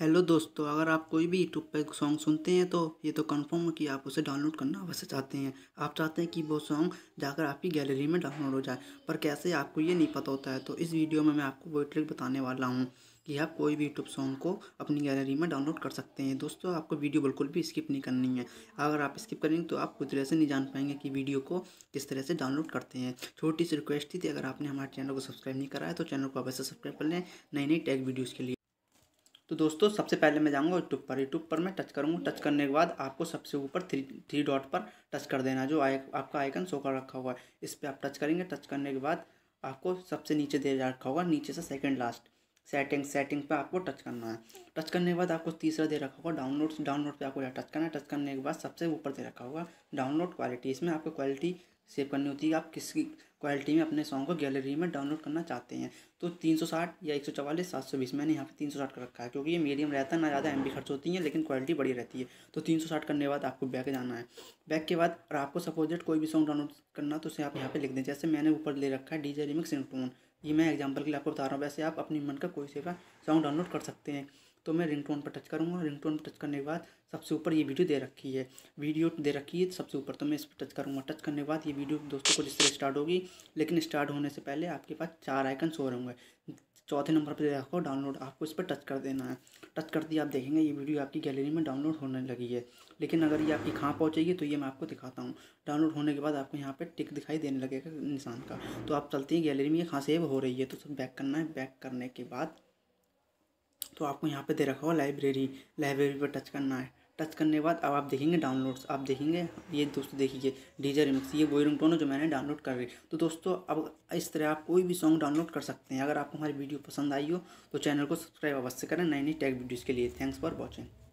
hello दोस्तों अगर आप कोई भी यूट्यूब पर सॉन्ग सुनते हैं तो ये तो कंफर्म कि आप उसे डाउनलोड करना अवश्य चाहते हैं आप चाहते हैं कि वो सॉन्ग जाकर आपकी गैलरी में डाउनलोड हो जाए पर कैसे आपको ये नहीं पता होता है तो इस वीडियो में मैं आपको वो ट्रिक बताने वाला हूँ कि आप कोई भी यूट्यूब सॉन्ग को अपनी गैलरी में डाउनलोड कर सकते हैं दोस्तों आपको वीडियो बिल्कुल भी स्किप नहीं करनी है अगर आप स्किप करेंगे तो आप कुछ तरह से नहीं जान पाएंगे कि वीडियो को किस तरह से डाउनलोड करते हैं छोटी सी रिक्वेस्ट थी अगर आपने हमारे चैनल को सब्सक्राइब नहीं कराया तो चैनल को अवश्य सब्सक्राइब कर लें नई नई टैग वीडियोज़ के लिए तो दोस्तों सबसे पहले मैं जाऊँगा यूट्यूब पर यूट्यूब पर मैं टच करूँगा टच करने के बाद आपको सबसे ऊपर थ्री थ्री डॉट पर टच कर देना जो आए, आपका आइकन शो कर रखा हुआ है इस पर आप टच करेंगे टच करने के बाद आपको सबसे नीचे दे रखा होगा नीचे से सेकेंड लास्ट सेटिंग सेटिंग पे आपको टच करना है टच करने के बाद आपको तीसरा दे रखा होगा डाउनलोड डाउनलोड पे आपको टच करना है टच करने के बाद सबसे ऊपर दे रखा होगा डाउनलोड क्वालिटी इसमें आपको क्वालिटी सेव करनी होती है आप किसकी क्वालिटी में अपने सॉन्ग को गैलरी में डाउनलोड करना चाहते हैं तो 360 या 144 720 मैंने यहाँ पे 360 कर रखा है क्योंकि ये मीडियम रहता है ना ज़्यादा एमबी खर्च होती है लेकिन क्वालिटी बढ़िया रहती है तो 360 करने के बाद आपको बैक जाना है बैक के बाद और आपको सपोजेट कोई भी सॉन्ग डाउनलोड करना तो उसे आप यहाँ पर लिख दें जैसे मैंने ऊपर ले रखा है डी जे रिमिक्स ये मैं एग्जांपल के लिए आपको बता रहा हूँ वैसे आप अपनी मन का कोई से का सॉन्ग डाउनलोड कर सकते हैं तो मैं रिंगटोन पर टच करूँगा रिंगटोन पर टच करने के बाद सबसे ऊपर ये वीडियो दे रखी है वीडियो दे रखी है सबसे ऊपर तो मैं इस पर टच करूँगा टच करने के बाद ये वीडियो दोस्तों को जिस तरह स्टार्ट होगी लेकिन स्टार्ट होने से पहले आपके पास चार आइकन शो होंगे चौथे नंबर पर आपको डाउनलोड आपको इस पर टच कर देना है टच कर दिया आप देखेंगे ये वीडियो आपकी गैलरी में डाउनलोड होने लगी है लेकिन अगर ये आपकी कहाँ पहुँचेगी तो ये मैं आपको दिखाता हूँ डाउनलोड होने के बाद आपको यहाँ पर टिक दिखाई देने लगेगा निशान का तो आप चलती हैं गैलरी में ये कहाँ सेव हो रही है तो सब बैक करना है बैक करने के बाद तो आपको यहाँ पर दे रखा हो लाइब्रेरी लाइब्रेरी पर टच करना है टच करने के बाद अब आप देखेंगे डाउनलोड्स आप देखेंगे ये दोस्तों देखिए डीजे रिमिक्स ये वही रिंगटोन है जो मैंने डाउनलोड कर रही तो दोस्तों अब इस तरह आप कोई भी सॉन्ग डाउनलोड कर सकते हैं अगर आपको हमारी वीडियो पसंद आई हो तो चैनल को सब्सक्राइब अवश्य करें नई नई टैग वीडियोज़ के लिए थैंक्स फॉर वॉचिंग